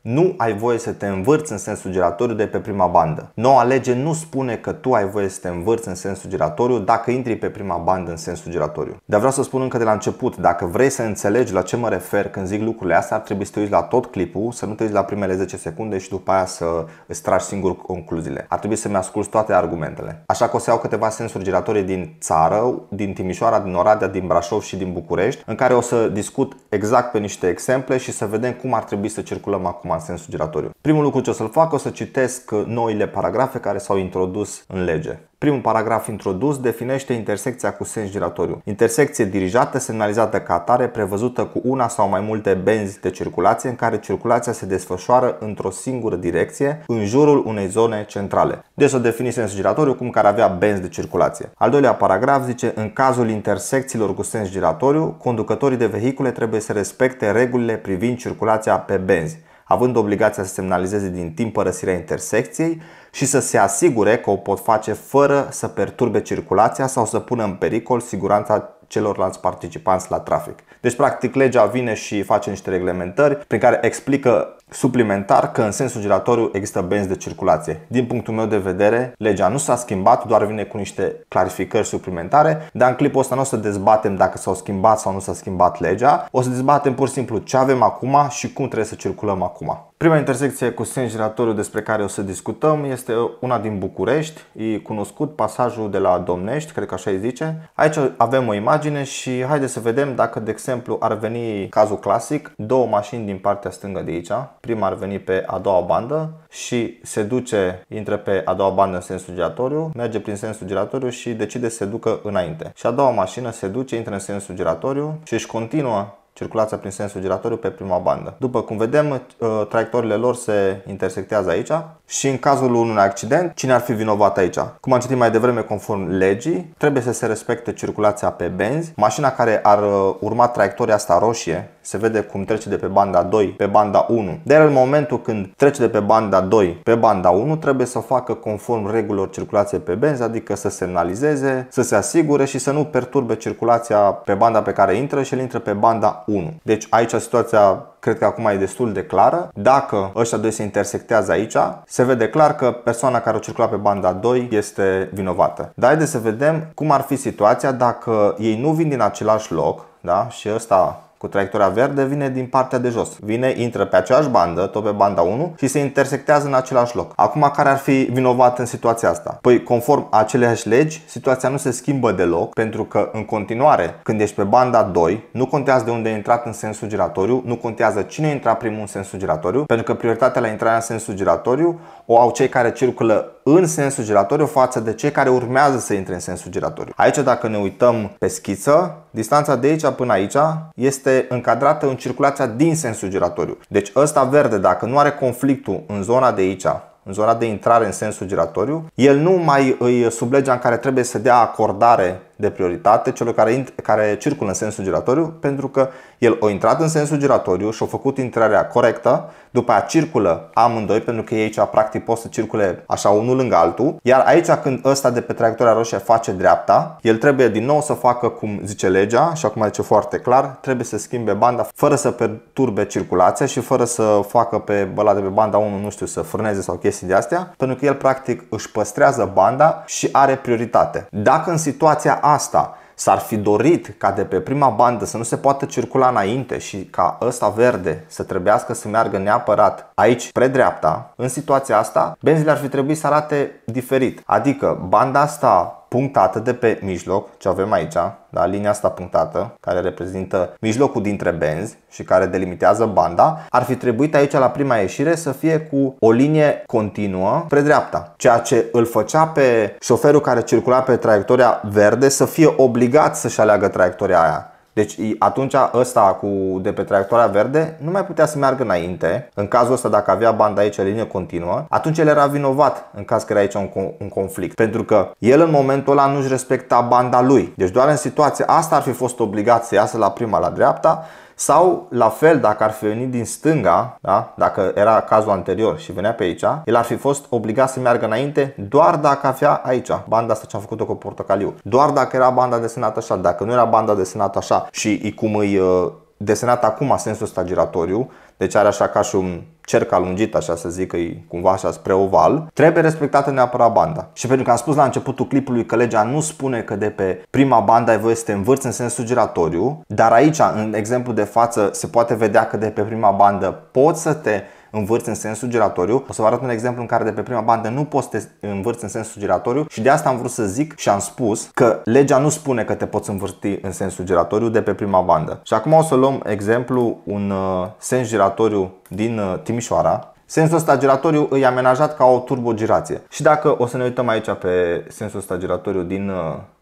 Nu ai voie să te învârți în sens giratoriu de pe prima bandă. Noua lege nu spune că tu ai voie să te învârți în sens giratoriu dacă intri pe prima bandă în sens giratoriu. Dar vreau să spun încă de la început, dacă vrei să înțelegi la ce mă refer când zic lucrurile astea, ar trebui să te uiți la tot clipul, să nu te uiți la primele 10 secunde și după aia să îți tragi singur concluziile. Ar trebui să-mi asculți toate argumentele. Așa că o să iau câteva sensuri giratorii din țară, din Timișoara, din Oradea, din Brașov și din București, în care o să discut exact pe niște exemple și să vedem cum ar trebui să circulăm acum acum în sensul giratoriu. Primul lucru ce o să-l fac, o să citesc noile paragrafe care s-au introdus în lege. Primul paragraf introdus definește intersecția cu sens giratoriu. Intersecție dirijată, semnalizată ca atare, prevăzută cu una sau mai multe benzi de circulație în care circulația se desfășoară într-o singură direcție în jurul unei zone centrale. Deci o defini sens giratoriu cum care avea benzi de circulație. Al doilea paragraf zice în cazul intersecțiilor cu sens giratoriu, conducătorii de vehicule trebuie să respecte regulile privind circulația pe benzi având obligația să semnalizeze din timp părăsirea intersecției și să se asigure că o pot face fără să perturbe circulația sau să pună în pericol siguranța celorlalți participanți la trafic. Deci, practic, legea vine și face niște reglementări prin care explică suplimentar că în sensul giratoriu există benzi de circulație. Din punctul meu de vedere, legea nu s-a schimbat, doar vine cu niște clarificări suplimentare, dar în clipul ăsta nu o să dezbatem dacă s-au schimbat sau nu s-a schimbat legea, o să dezbatem pur și simplu ce avem acum și cum trebuie să circulăm acum. Prima intersecție cu sens giratoriu despre care o să discutăm este una din București, e cunoscut pasajul de la Domnești, cred că așa îi zice. Aici avem o imagine și haideți să vedem dacă, de exemplu, ar veni cazul clasic, două mașini din partea stângă de aici, prima ar veni pe a doua bandă și se duce, intră pe a doua bandă în sensul giratoriu, merge prin sensul giratoriu și decide să se ducă înainte. Și a doua mașină se duce, intră în sensul giratoriu și își continuă circulația prin sensul giratoriu pe prima bandă. După cum vedem, uh, traiectoriile lor se intersectează aici și în cazul unui accident, cine ar fi vinovat aici? Cum am citit mai devreme conform legii, trebuie să se respecte circulația pe benzi. Mașina care ar uh, urma traiectoria asta roșie, se vede cum trece de pe banda 2 pe banda 1. De în momentul când trece de pe banda 2 pe banda 1, trebuie să facă conform regulilor circulației pe benzi, adică să semnalizeze, să se asigure și să nu perturbe circulația pe banda pe care intră și el intră pe banda 1. Deci aici situația cred că acum e destul de clară. Dacă ăștia doi se intersectează aici, se vede clar că persoana care o circula pe banda 2 este vinovată. Dar haideți să vedem cum ar fi situația dacă ei nu vin din același loc, da? Și ăsta cu traiectoria verde vine din partea de jos. Vine, intră pe aceeași bandă, tot pe banda 1 și se intersectează în același loc. Acum care ar fi vinovat în situația asta? Păi conform aceleași legi, situația nu se schimbă deloc pentru că în continuare, când ești pe banda 2, nu contează de unde ai intrat în sensul giratoriu, nu contează cine a intrat primul în sensul giratoriu, pentru că prioritatea la intrarea în sensul giratoriu o au cei care circulă în sensul giratoriu față de cei care urmează să intre în sensul giratoriu. Aici dacă ne uităm pe schiță, distanța de aici până aici este este încadrată în circulația din sensul giratoriu. Deci ăsta verde, dacă nu are conflictul în zona de aici, în zona de intrare în sensul giratoriu, el nu mai îi sublegea în care trebuie să dea acordare de prioritate celor care, care circulă în sensul giratoriu, pentru că el o intrat în sensul giratoriu și a făcut intrarea corectă, după aia circulă amândoi, pentru că ei aici practic pot să circule așa unul lângă altul, iar aici când ăsta de pe traiectoria roșie face dreapta, el trebuie din nou să facă cum zice legea și acum zice foarte clar, trebuie să schimbe banda fără să perturbe circulația și fără să facă pe băla de pe banda 1, nu știu, să frâneze sau chestii de astea, pentru că el practic își păstrează banda și are prioritate. Dacă în situația asta s-ar fi dorit ca de pe prima bandă să nu se poată circula înainte și ca ăsta verde să trebuiască să meargă neapărat aici spre dreapta, în situația asta benzile ar fi trebuit să arate diferit. Adică banda asta punctată de pe mijloc, ce avem aici, da? linia asta punctată, care reprezintă mijlocul dintre benzi și care delimitează banda, ar fi trebuit aici la prima ieșire să fie cu o linie continuă spre dreapta, ceea ce îl făcea pe șoferul care circula pe traiectoria verde să fie obligat să-și aleagă traiectoria aia. Deci atunci ăsta cu, de pe traiectoria verde nu mai putea să meargă înainte. În cazul ăsta, dacă avea banda aici, linie continuă, atunci el era vinovat în caz că era aici un, un conflict. Pentru că el în momentul ăla nu-și respecta banda lui. Deci doar în situația asta ar fi fost obligat să iasă la prima, la dreapta sau, la fel, dacă ar fi venit din stânga, da? dacă era cazul anterior și venea pe aici, el ar fi fost obligat să meargă înainte doar dacă avea aici banda asta ce am făcut-o cu portocaliu. Doar dacă era banda desenată așa, dacă nu era banda desenată așa și cum îi uh, desenat acum sensul giratoriu, deci are așa ca și un cerc alungit, așa să zic, e cumva așa spre oval, trebuie respectată neapărat banda. Și pentru că am spus la începutul clipului că legea nu spune că de pe prima bandă ai voie să te învârți în sensul giratoriu, dar aici, în exemplu de față, se poate vedea că de pe prima bandă poți să te învârți în sens sugeratoriu. O să vă arăt un exemplu în care de pe prima bandă nu poți să te învârți în sens sugeratoriu și de asta am vrut să zic și am spus că legea nu spune că te poți învârti în sens sugeratoriu de pe prima bandă. Și acum o să luăm exemplu un uh, sens giratoriu din uh, Timișoara. Sensul ăsta giratoriu îi amenajat ca o turbogirație. Și dacă o să ne uităm aici pe sensul ăsta giratoriu din uh,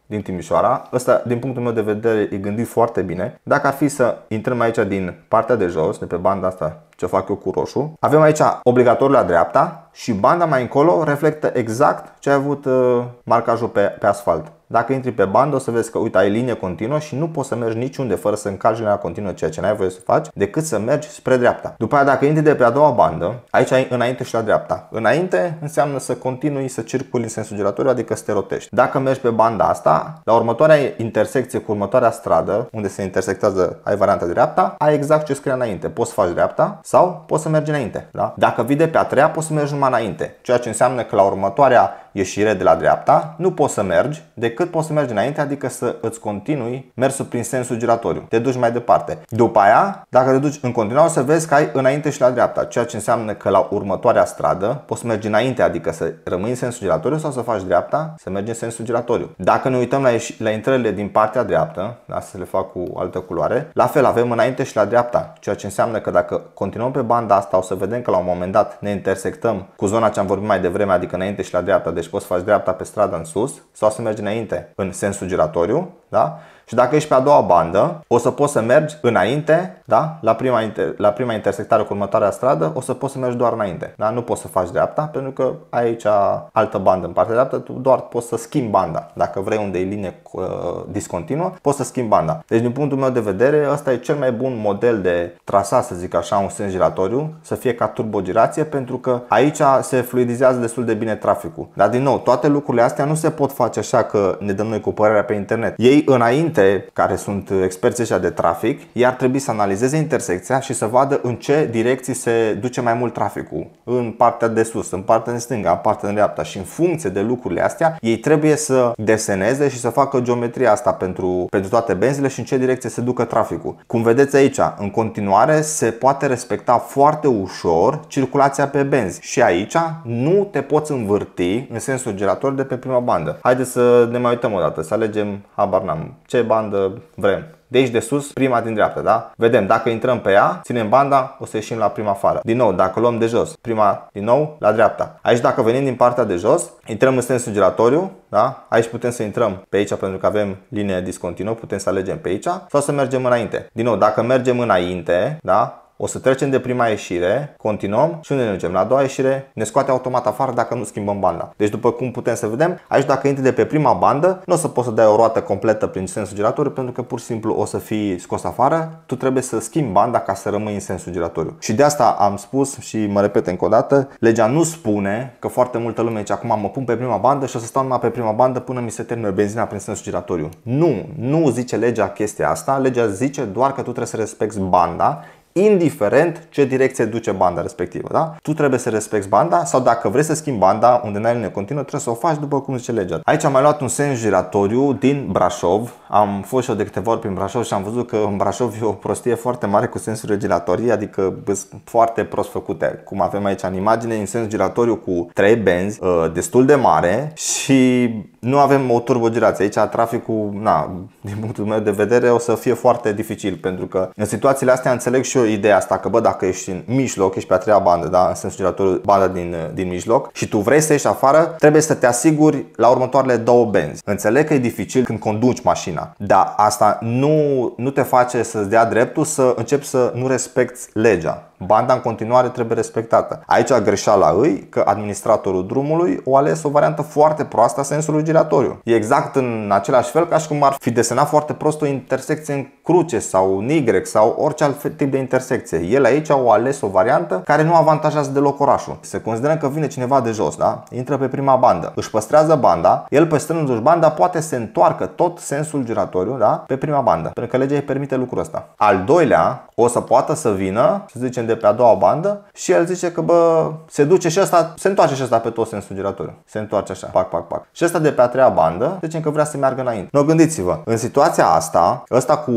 din Timișoara. Ăsta, din punctul meu de vedere, e gândit foarte bine. Dacă ar fi să intrăm aici din partea de jos, de pe banda asta ce fac eu cu roșu, avem aici obligatoriu la dreapta și banda mai încolo reflectă exact ce a avut uh, marcajul pe, pe asfalt. Dacă intri pe bandă o să vezi că uite ai linie continuă și nu poți să mergi niciunde fără să încarci linia continuă, ceea ce n-ai voie să faci, decât să mergi spre dreapta. După aceea, dacă intri de pe a doua bandă, aici ai înainte și la dreapta. Înainte înseamnă să continui să circuli în sensul giratoriu, adică să te rotești. Dacă mergi pe banda asta, la următoarea intersecție cu următoarea stradă, unde se intersectează, ai varianta dreapta, ai exact ce scrie înainte. Poți să faci dreapta sau poți să mergi înainte. Da? Dacă vii de pe a treia, poți să mergi numai înainte, ceea ce înseamnă că la următoarea ieșire de la dreapta, nu poți să mergi decât poți să mergi înainte, adică să îți continui mersul prin sensul giratoriu. Te duci mai departe. După aia, dacă te duci în continuare, o să vezi că ai înainte și la dreapta, ceea ce înseamnă că la următoarea stradă poți să mergi înainte, adică să rămâi în sensul giratoriu sau să faci dreapta, să mergi în sensul giratoriu. Dacă ne uităm la, ieși, la intrările din partea dreaptă, da, să le fac cu altă culoare, la fel avem înainte și la dreapta, ceea ce înseamnă că dacă continuăm pe banda asta, o să vedem că la un moment dat ne intersectăm cu zona ce am vorbit mai devreme, adică înainte și la dreapta, deci poți să faci dreapta pe stradă în sus sau să mergi înainte în sensul giratoriu, da? Și dacă ești pe a doua bandă, o să poți să mergi înainte, da? La prima, inter- la prima intersectare cu următoarea stradă, o să poți să mergi doar înainte. Da? Nu poți să faci dreapta, pentru că ai aici altă bandă în partea dreaptă, tu doar poți să schimbi banda. Dacă vrei unde e linie uh, discontinuă, poți să schimbi banda. Deci din punctul meu de vedere, ăsta e cel mai bun model de trasat, să zic așa, un sens giratoriu, să fie ca turbogirație, pentru că aici se fluidizează destul de bine traficul. Dar din nou, toate lucrurile astea nu se pot face așa că ne dăm noi cu părerea pe internet. Ei înainte anumite, care sunt experți ăștia de trafic, ei ar trebui să analizeze intersecția și să vadă în ce direcții se duce mai mult traficul. În partea de sus, în partea de stânga, în partea de dreapta și în funcție de lucrurile astea, ei trebuie să deseneze și să facă geometria asta pentru, pentru toate benzile și în ce direcție se ducă traficul. Cum vedeți aici, în continuare se poate respecta foarte ușor circulația pe benzi și aici nu te poți învârti în sensul girator de pe prima bandă. Haideți să ne mai uităm o dată, să alegem, habar n-am, ce bandă vrem. De aici de sus, prima din dreapta, da? Vedem, dacă intrăm pe ea, ținem banda, o să ieșim la prima afară. Din nou, dacă luăm de jos, prima din nou la dreapta. Aici dacă venim din partea de jos, intrăm în sensul giratoriu, da? Aici putem să intrăm pe aici pentru că avem linie discontinuă, putem să alegem pe aici sau să mergem înainte. Din nou, dacă mergem înainte, da? O să trecem de prima ieșire, continuăm și unde ne ducem? La a doua ieșire ne scoate automat afară dacă nu schimbăm banda. Deci după cum putem să vedem, aici dacă intri de pe prima bandă, nu o să poți să dai o roată completă prin sensul giratoriu pentru că pur și simplu o să fii scos afară. Tu trebuie să schimbi banda ca să rămâi în sensul giratoriu. Și de asta am spus și mă repet încă o dată, legea nu spune că foarte multă lume zice acum mă pun pe prima bandă și o să stau numai pe prima bandă până mi se termină benzina prin sensul giratoriu. Nu, nu zice legea chestia asta. Legea zice doar că tu trebuie să respecti banda, indiferent ce direcție duce banda respectivă. Da? Tu trebuie să respecti banda sau dacă vrei să schimbi banda unde n-ai linie continuă, trebuie să o faci după cum zice legea. Aici am mai luat un sens giratoriu din Brașov. Am fost și eu de câteva ori prin Brașov și am văzut că în Brașov e o prostie foarte mare cu sensul giratorii, adică sunt foarte prost făcute, cum avem aici în imagine, în sens giratoriu cu trei benzi, uh, destul de mare și nu avem o turbogirație. Aici traficul, na, din punctul meu de vedere, o să fie foarte dificil pentru că în situațiile astea înțeleg și eu ideea asta că, bă, dacă ești în mijloc, ești pe a treia bandă, da? în sensul giratoriu, bandă din, uh, din mijloc și tu vrei să ieși afară, trebuie să te asiguri la următoarele două benzi. Înțeleg că e dificil când conduci mașina, dar asta nu, nu te face să-ți dea dreptul să începi să nu respecti legea. Banda în continuare trebuie respectată. Aici a greșeala îi că administratorul drumului o ales o variantă foarte proastă a sensului giratoriu. E exact în același fel ca și cum ar fi desenat foarte prost o intersecție în cruce sau în Y sau orice alt tip de intersecție. El aici au ales o variantă care nu avantajează deloc orașul. Se consideră că vine cineva de jos, da? Intră pe prima bandă, își păstrează banda, el păstrându-și banda poate se întoarcă tot sensul giratoriu, da? Pe prima bandă, pentru că legea îi permite lucrul ăsta. Al doilea, o să poată să vină, să zicem, de pe a doua bandă și el zice că bă, se duce și asta, se întoarce și asta pe tot sensul giratoriu. Se întoarce așa, pac, pac, pac. Și asta de pe a treia bandă, zicem că vrea să meargă înainte. No, gândiți-vă, în situația asta, ăsta cu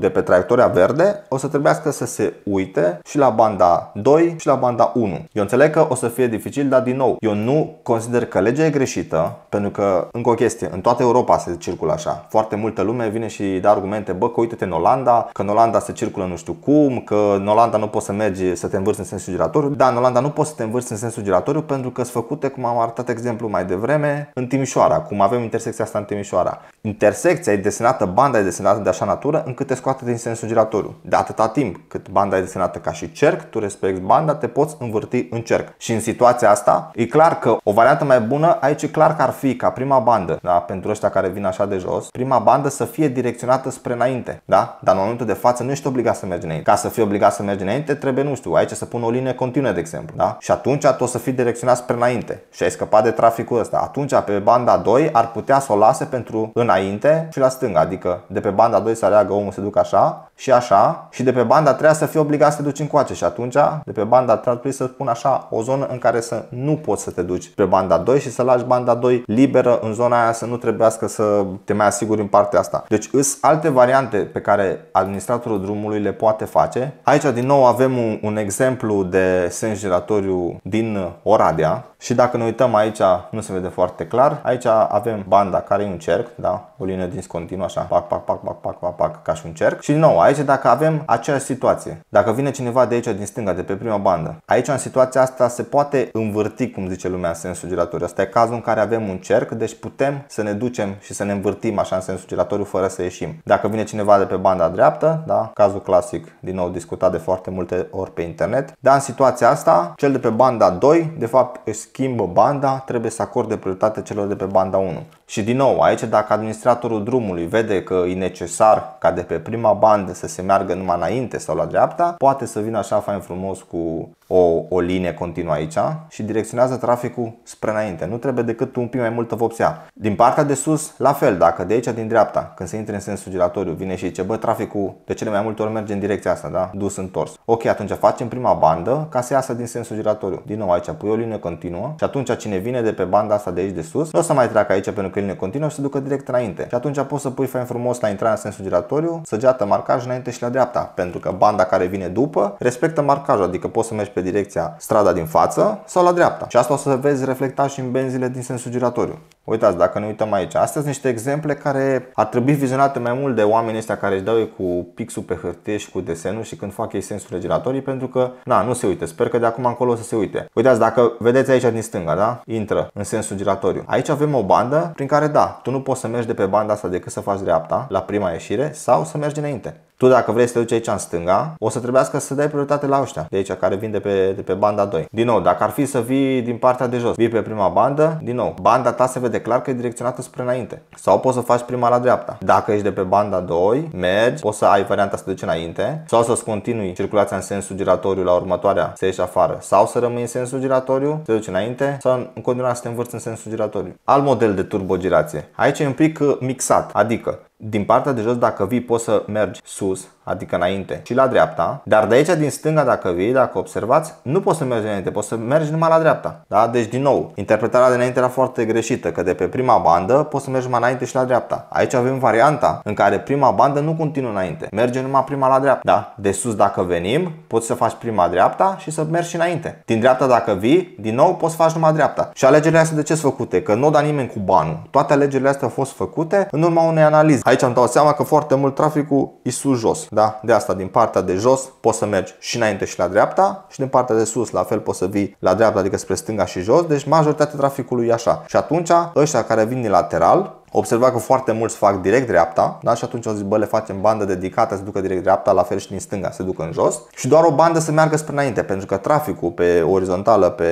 de pe traiectoria verde, o să trebuiască să se uite și la banda 2 și la banda 1. Eu înțeleg că o să fie dificil, dar din nou, eu nu consider că legea e greșită, pentru că, încă o chestie, în toată Europa se circulă așa. Foarte multă lume vine și dă argumente, bă, că uite-te în Olanda, că în Olanda se circulă nu știu cum, că în Olanda nu poți să mergi merge să te învârți în sensul giratoriu. Da, în Olanda nu poți să te învârți în sensul giratoriu pentru că sunt făcute, cum am arătat exemplu mai devreme, în Timișoara, cum avem intersecția asta în Timișoara. Intersecția e desenată, banda e desenată de așa natură încât te scoate din sensul giratoriu. De atâta timp cât banda e desenată ca și cerc, tu respecti banda, te poți învârti în cerc. Și în situația asta, e clar că o variantă mai bună aici e clar că ar fi ca prima bandă, da, pentru ăștia care vin așa de jos, prima bandă să fie direcționată spre înainte, da? Dar în momentul de față nu ești obligat să mergi înainte. Ca să fii obligat să mergi înainte, trebuie nu știu, aici să pun o linie continuă, de exemplu, da? Și atunci tu o să fii direcționat spre înainte și ai scăpat de traficul ăsta. Atunci pe banda 2 ar putea să o lase pentru înainte și la stânga, adică de pe banda 2 să aleagă omul să ducă așa și așa și de pe banda 3 să fie obligat să te duci încoace și atunci de pe banda 3 ar trebui să pun așa o zonă în care să nu poți să te duci pe banda 2 și să lași banda 2 liberă în zona aia să nu trebuiască să te mai asiguri în partea asta. Deci sunt alte variante pe care administratorul drumului le poate face. Aici din nou avem un un, exemplu de sens giratoriu din Oradea și dacă ne uităm aici, nu se vede foarte clar, aici avem banda care e un cerc, da? o linie din continuu așa, pac, pac, pac, pac, pac, pac, pac, ca și un cerc. Și din nou, aici dacă avem aceeași situație, dacă vine cineva de aici din stânga, de pe prima bandă, aici în situația asta se poate învârti, cum zice lumea, sensul giratoriu. Asta e cazul în care avem un cerc, deci putem să ne ducem și să ne învârtim așa în sensul giratoriu fără să ieșim. Dacă vine cineva de pe banda dreaptă, da? cazul clasic, din nou discutat de foarte multe ori ori pe internet. Dar în situația asta, cel de pe banda 2, de fapt, își schimbă banda, trebuie să acorde prioritate celor de pe banda 1. Și din nou, aici dacă administratorul drumului vede că e necesar ca de pe prima bandă să se meargă numai înainte sau la dreapta, poate să vină așa fain frumos cu o, o linie continuă aici și direcționează traficul spre înainte. Nu trebuie decât un pic mai multă vopsea. Din partea de sus, la fel, dacă de aici din dreapta, când se intre în sensul giratoriu, vine și zice, bă, traficul de cele mai multe ori merge în direcția asta, da? Dus întors. Ok, atunci facem prima bandă ca să iasă din sensul giratoriu. Din nou aici pui o linie continuă și atunci cine vine de pe banda asta de aici de sus, nu o să mai treacă aici pentru că e linie continuă și se ducă direct înainte. Și atunci poți să pui fain frumos la intrarea în sensul giratoriu, săgeată marcaj înainte și la dreapta, pentru că banda care vine după respectă marcajul, adică poți să mergi pe direcția strada din față sau la dreapta. Și asta o să vezi reflectat și în benzile din sensul giratoriu. Uitați, dacă ne uităm aici, astea sunt niște exemple care ar trebui vizionate mai mult de oamenii ăștia care își dau ei cu pixul pe hârtie și cu desenul și când fac ei sensul giratoriu oamenii pentru că na, nu se uite. Sper că de acum încolo o să se uite. Uitați, dacă vedeți aici din stânga, da? Intră în sensul giratoriu. Aici avem o bandă prin care da, tu nu poți să mergi de pe banda asta decât să faci dreapta la prima ieșire sau să mergi înainte. Tu dacă vrei să te duci aici în stânga, o să trebuiască să dai prioritate la ăștia de aici care vin de pe, de pe banda 2. Din nou, dacă ar fi să vii din partea de jos, vii pe prima bandă, din nou, banda ta se vede clar că e direcționată spre înainte. Sau poți să faci prima la dreapta. Dacă ești de pe banda 2, mergi, poți să ai varianta să te duci înainte sau să-ți continui circulația în sensul giratoriu la următoarea, să ieși afară sau să rămâi în sensul giratoriu, te duci înainte sau în continuare să te învârți în sensul giratoriu. Al model de turbogirație. Aici e un pic uh, mixat, adică din partea de jos, dacă vii, poți să mergi sus, adică înainte și la dreapta, dar de aici, din stânga, dacă vii, dacă observați, nu poți să mergi înainte, poți să mergi numai la dreapta. Da? Deci, din nou, interpretarea de înainte era foarte greșită, că de pe prima bandă poți să mergi mai înainte și la dreapta. Aici avem varianta în care prima bandă nu continuă înainte, merge numai prima la dreapta. Da? De sus, dacă venim, poți să faci prima dreapta și să mergi și înainte. Din dreapta, dacă vii, din nou, poți să faci numai dreapta. Și alegerile astea de ce sunt făcute? Că nu da nimeni cu banul. Toate alegerile astea au fost făcute în urma unei analize. Aici îmi dau seama că foarte mult traficul e sus jos. Da? De asta din partea de jos poți să mergi și înainte și la dreapta și din partea de sus la fel poți să vii la dreapta, adică spre stânga și jos. Deci majoritatea traficului e așa. Și atunci ăștia care vin din lateral Observa că foarte mulți fac direct dreapta da? și atunci au zis, bă, le facem bandă dedicată, se ducă direct dreapta, la fel și din stânga se ducă în jos și doar o bandă să meargă spre înainte, pentru că traficul pe orizontală, pe,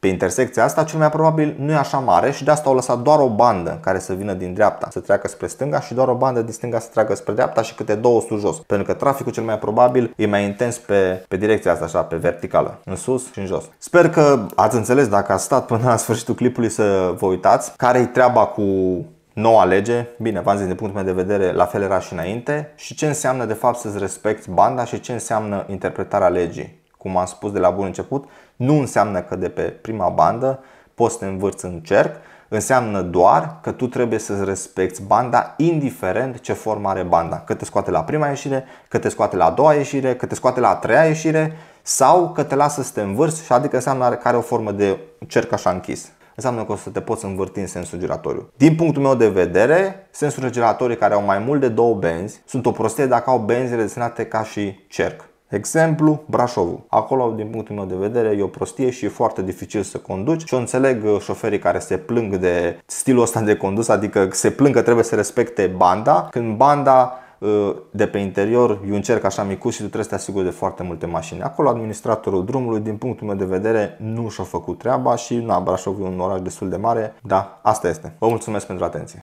pe intersecția asta, cel mai probabil nu e așa mare și de asta au lăsat doar o bandă care să vină din dreapta, să treacă spre stânga și doar o bandă din stânga să treacă spre dreapta și câte două sus jos, pentru că traficul cel mai probabil e mai intens pe, pe direcția asta, așa, pe verticală, în sus și în jos. Sper că ați înțeles dacă ați stat până la sfârșitul clipului să vă uitați care e treaba cu noua lege, bine, v-am zis, din punctul meu de vedere, la fel era și înainte, și ce înseamnă de fapt să-ți respecti banda și ce înseamnă interpretarea legii. Cum am spus de la bun început, nu înseamnă că de pe prima bandă poți să te învârți în cerc, înseamnă doar că tu trebuie să-ți respecti banda indiferent ce formă are banda. Că te scoate la prima ieșire, că te scoate la a doua ieșire, că te scoate la a treia ieșire sau că te lasă să te învârți și adică înseamnă că are o formă de cerc așa închis înseamnă că o să te poți învârti în sensul giratoriu. Din punctul meu de vedere, sensurile giratorii care au mai mult de două benzi sunt o prostie dacă au benzile desenate ca și cerc. Exemplu, Brașovul. Acolo, din punctul meu de vedere, e o prostie și e foarte dificil să conduci și o înțeleg uh, șoferii care se plâng de stilul ăsta de condus, adică se plâng că trebuie să respecte banda, când banda Ă, de pe interior, e un cerc așa micuț și tu trebuie să te asiguri de foarte multe mașini. Acolo administratorul drumului, din punctul meu de vedere, nu și-a făcut treaba și, na, Brașov e un oraș destul de mare, da, asta este. Vă mulțumesc pentru atenție.